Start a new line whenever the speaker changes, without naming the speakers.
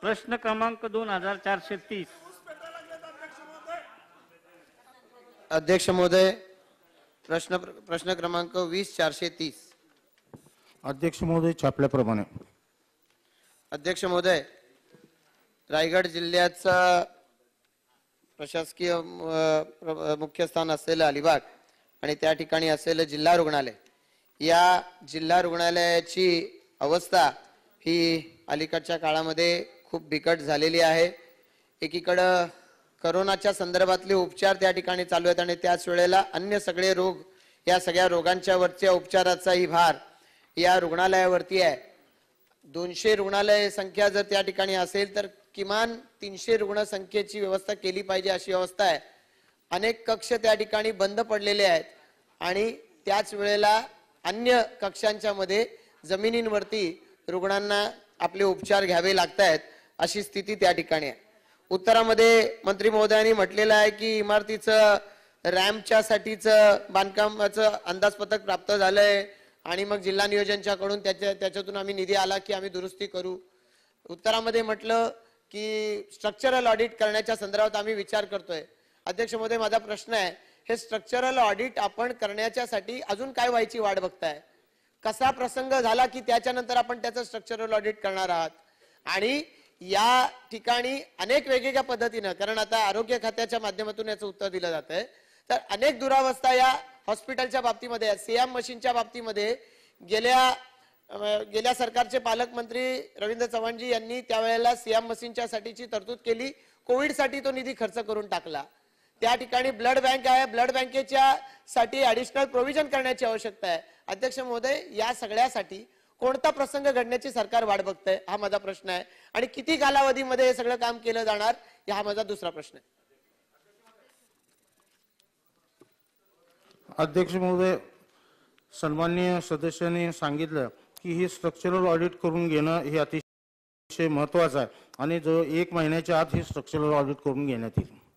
प्रश्न क्रमांक दोन हजार चारशे तीस
अध्यक्ष महोदय
प्रश्न प्रश्न क्रमांक वीस चारशे तीस
अध्यक्ष महोदय छापल्याप्रमाणे
अध्यक्ष महोदय रायगड जिल्ह्याचा प्रशासकीय मुख्य स्थान असलेलं अलिबाग आणि त्या ठिकाणी असलेलं जिल्हा रुग्णालय या जिल्हा रुग्णालयाची अवस्था ही अलीकडच्या काळामध्ये खूप बिकट झालेली आहे एकीकडं करोनाच्या संदर्भातले उपचार त्या ठिकाणी चालू आहेत आणि त्याच वेळेला अन्य सगळे रोग या सगळ्या रोगांच्या वरच्या उपचाराचाही भार या रुग्णालयावरती आहे दोनशे रुग्णालय संख्या जर त्या ठिकाणी असेल तर किमान तीनशे रुग्णसंख्येची व्यवस्था केली पाहिजे अशी अवस्था आहे अनेक कक्ष त्या ठिकाणी बंद पडलेले आहेत आणि त्याच वेळेला अन्य कक्षांच्या मध्ये जमिनींवरती रुग्णांना आपले उपचार घ्यावे लागत आहेत अशी स्थिती त्या ठिकाणी आहे उत्तरामध्ये मंत्री महोदयांनी म्हटलेलं आहे की इमारतीचं रॅम्पच्या साठीचं बांधकामाचं अंदाजपत्रक प्राप्त झालंय आणि मग जिल्हा कडून त्याच्या त्याच्यातून आम्ही निधी आला की आम्ही दुरुस्ती करू उत्तरामध्ये म्हटलं की स्ट्रक्चरल ऑडिट करण्याच्या संदर्भात आम्ही विचार करतोय अध्यक्ष महोदय माझा प्रश्न आहे हे स्ट्रक्चरल ऑडिट आपण साठी अजून काय व्हायची वाट बघताय कसा प्रसंग झाला की त्याच्यानंतर आपण त्याचं स्ट्रक्चरल ऑडिट करणार आहात आणि या ठिकाणी अनेक वेगवेगळ्या पद्धतीनं कारण आता आरोग्य खात्याच्या माध्यमातून याचं उत्तर दिलं जात आहे तर अनेक दुरावस्था या हॉस्पिटलच्या बाबतीमध्ये सीएम मशीनच्या बाबतीमध्ये गेल्या गेल्या सरकारचे पालकमंत्री रवींद्र चव्हाणजी यांनी त्यावेळेला सीएम मशीनच्या साठीची तरतूद केली कोविडसाठी तो निधी खर्च करून टाकला त्या ठिकाणी ब्लड बँक आहे ब्लड बँकेच्या साठी ॲडिशनल प्रोव्हिजन करण्याची आवश्यकता आहे अध्यक्ष महोदय या सगळ्यासाठी कोणता प्रसंग घडण्याची सरकार वाट बघतंय हा माझा प्रश्न आहे आणि किती कालावधीमध्ये हे सगळं काम केलं जाणार हा माझा दुसरा प्रश्न आहे
अध्यक्ष महोदय सन्मान्य सदस्यांनी सांगितलं की ही स्ट्रक्चरल ऑडिट करून घेणं हे अतिशय महत्वाचं आहे आणि जो एक महिन्याच्या आत ही स्ट्रक्चरल ऑडिट करून घेण्यात येईल